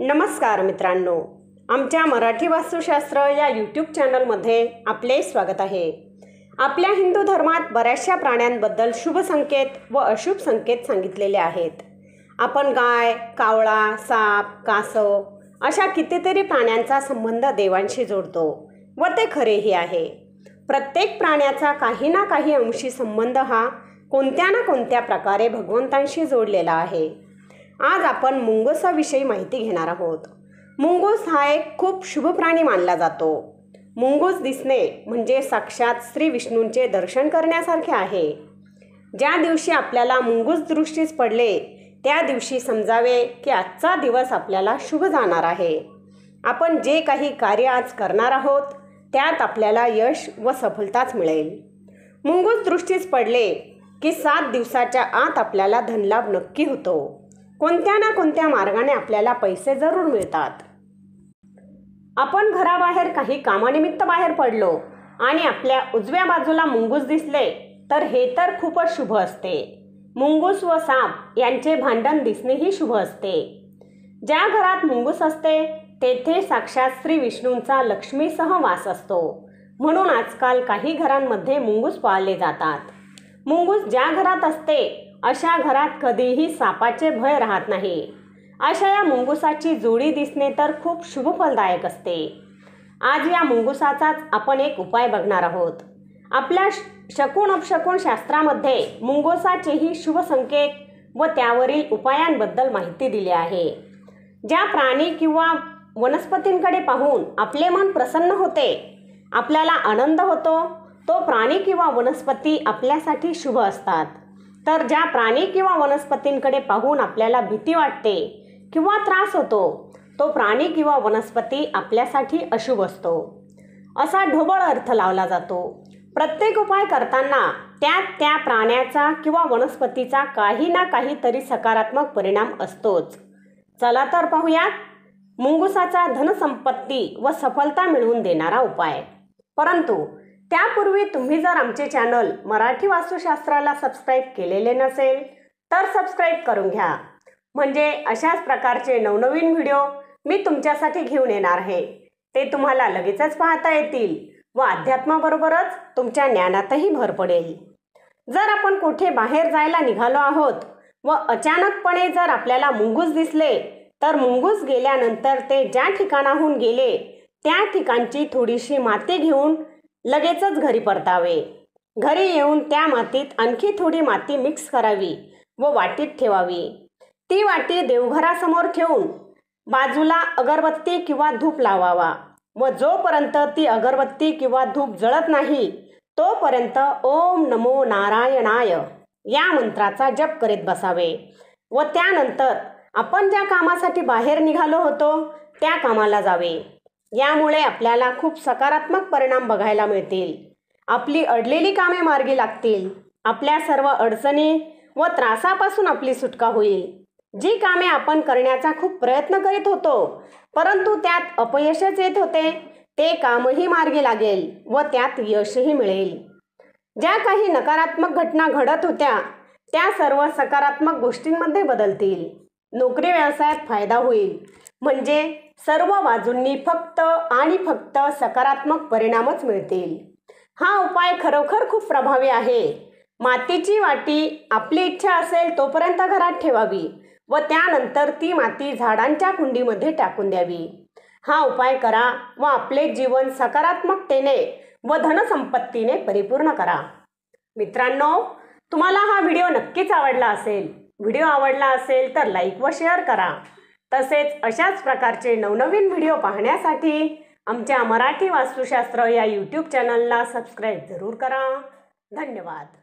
नमस्कार मित्रांनो आमच्या मराठी वास्तुशास्त्र या यूट्यूब चॅनलमध्ये आपले स्वागत आहे आपल्या हिंदू धर्मात बऱ्याचशा प्राण्यांबद्दल शुभ संकेत व अशुभ संकेत सांगितलेले आहेत आपण गाय कावळा साप कासव अशा कितीतरी प्राण्यांचा संबंध देवांशी जोडतो व ते खरेही आहे प्रत्येक प्राण्याचा काही ना काही अंशी संबंध हा कोणत्या ना कोणत्या प्रकारे भगवंतांशी जोडलेला आहे आज आपण मुंगोसाविषयी माहिती घेणार आहोत मुंगोस हा एक खूप शुभ प्राणी मानला जातो मुंगोस दिसणे म्हणजे साक्षात श्री विष्णूंचे दर्शन करण्यासारखे आहे ज्या दिवशी आपल्याला मुंगूस दृष्टीस पडले त्या दिवशी समजावे की आजचा दिवस आपल्याला शुभ जाणार आहे आपण जे काही कार्य आज करणार आहोत त्यात आपल्याला यश व सफलताच मिळेल मुंगूस दृष्टीस पडले की सात दिवसाच्या आत आपल्याला धनलाभ नक्की होतो कोणत्या ना कोणत्या मार्गाने आपल्याला पैसे जरूर मिळतात आपण घराबाहेर काही कामानिमित्त बाहेर पडलो आणि आपल्या उजव्या बाजूला मुंगूस दिसले तर हे तर खूपच शुभ असते मुंगूस व साप यांचे भांडण दिसणेही शुभ असते ज्या घरात मुंगूस असते तेथे साक्षात श्री विष्णूंचा लक्ष्मीसह वास असतो म्हणून आजकाल काही घरांमध्ये मुंगूस पाळले जातात मुंगूस ज्या घरात असते अशा घरात कधीही सापाचे भय राहत नाही अशा या मुंगुसाची जोडी दिसणे तर खूप शुभफलदायक असते आज या मुंगुसाचाच आपण एक उपाय बघणार आहोत आपल्या शकूण अपशकूण शास्त्रामध्ये मुंगुसाचेही शुभसंकेत व त्यावरील उपायांबद्दल माहिती दिली आहे ज्या प्राणी किंवा वनस्पतींकडे पाहून आपले मन प्रसन्न होते आपल्याला आनंद होतो तो प्राणी किंवा वनस्पती आपल्यासाठी शुभ असतात तर ज्या प्राणी किंवा वनस्पतींकडे पाहून आपल्याला भीती वाटते किंवा त्रास होतो तो प्राणी किंवा वनस्पती आपल्यासाठी अशुभ असतो असा ढोबळ अर्थ लावला जातो प्रत्येक उपाय करताना त्यात त्या प्राण्याचा किंवा वनस्पतीचा काही ना काहीतरी सकारात्मक परिणाम असतोच चला तर पाहूयात मुंगुसाचा धनसंपत्ती व सफलता मिळवून देणारा उपाय परंतु त्यापूर्वी तुम्ही जर आमचे चॅनल मराठी वास्तुशास्त्राला सबस्क्राईब केलेले नसेल तर सबस्क्राईब करून घ्या म्हणजे अशाच प्रकारचे नवनवीन व्हिडिओ मी तुमच्यासाठी घेऊन येणार आहे ते तुम्हाला लगेचच पाहता येतील व अध्यात्माबरोबरच तुमच्या ज्ञानातही भर पडेल जर आपण कुठे बाहेर जायला निघालो आहोत व अचानकपणे जर आपल्याला मुंगूस दिसले तर मुंगूस गेल्यानंतर ते ज्या ठिकाणाहून गेले त्या ठिकाणची थोडीशी माती घेऊन लगेचच घरी परतावे घरी येऊन त्या मातीत आणखी थोडी माती मिक्स करावी व वाटीत ठेवावी ती वाटी देवघरासमोर ठेवून बाजूला अगरबत्ती किंवा धूप लावावा व जोपर्यंत ती अगरबत्ती किंवा धूप जळत नाही तोपर्यंत ओम नमो नारायणाय या मंत्राचा जप करीत बसावे व त्यानंतर आपण ज्या कामासाठी बाहेर निघालो होतो त्या कामाला जावे यामुळे आपल्याला खूप सकारात्मक परिणाम बघायला मिळतील आपली अडलेली कामे मार्गी लागतील आपल्या सर्व अडचणी व त्रासापासून आपली सुटका होईल जी कामे आपण करण्याचा खूप प्रयत्न करीत होतो परंतु त्यात अपयशच येत होते ते कामही मार्गी लागेल व त्यात यशही मिळेल ज्या काही नकारात्मक घटना घडत होत्या त्या सर्व सकारात्मक गोष्टींमध्ये बदलतील नोकरी व्यवसायात फायदा होईल म्हणजे सर्व बाजूंनी फक्त आणि फक्त सकारात्मक परिणामच मिळतील हा उपाय खरोखर खूप प्रभावी आहे मातीची वाटी आपली इच्छा असेल तोपर्यंत घरात ठेवावी व त्यानंतर ती माती झाडांच्या कुंडीमध्ये टाकून द्यावी हा उपाय करा व आपले जीवन सकारात्मकतेने व धनसंपत्तीने परिपूर्ण करा मित्रांनो तुम्हाला हा व्हिडिओ नक्कीच आवडला असेल व्हिडिओ आवडला असेल तर लाईक व शेअर करा तसेच अशाच प्रकारचे नवनवीन व्हिडिओ पाहण्यासाठी आमच्या मराठी वास्तुशास्त्र या यूट्यूब चॅनलला सबस्क्राईब जरूर करा धन्यवाद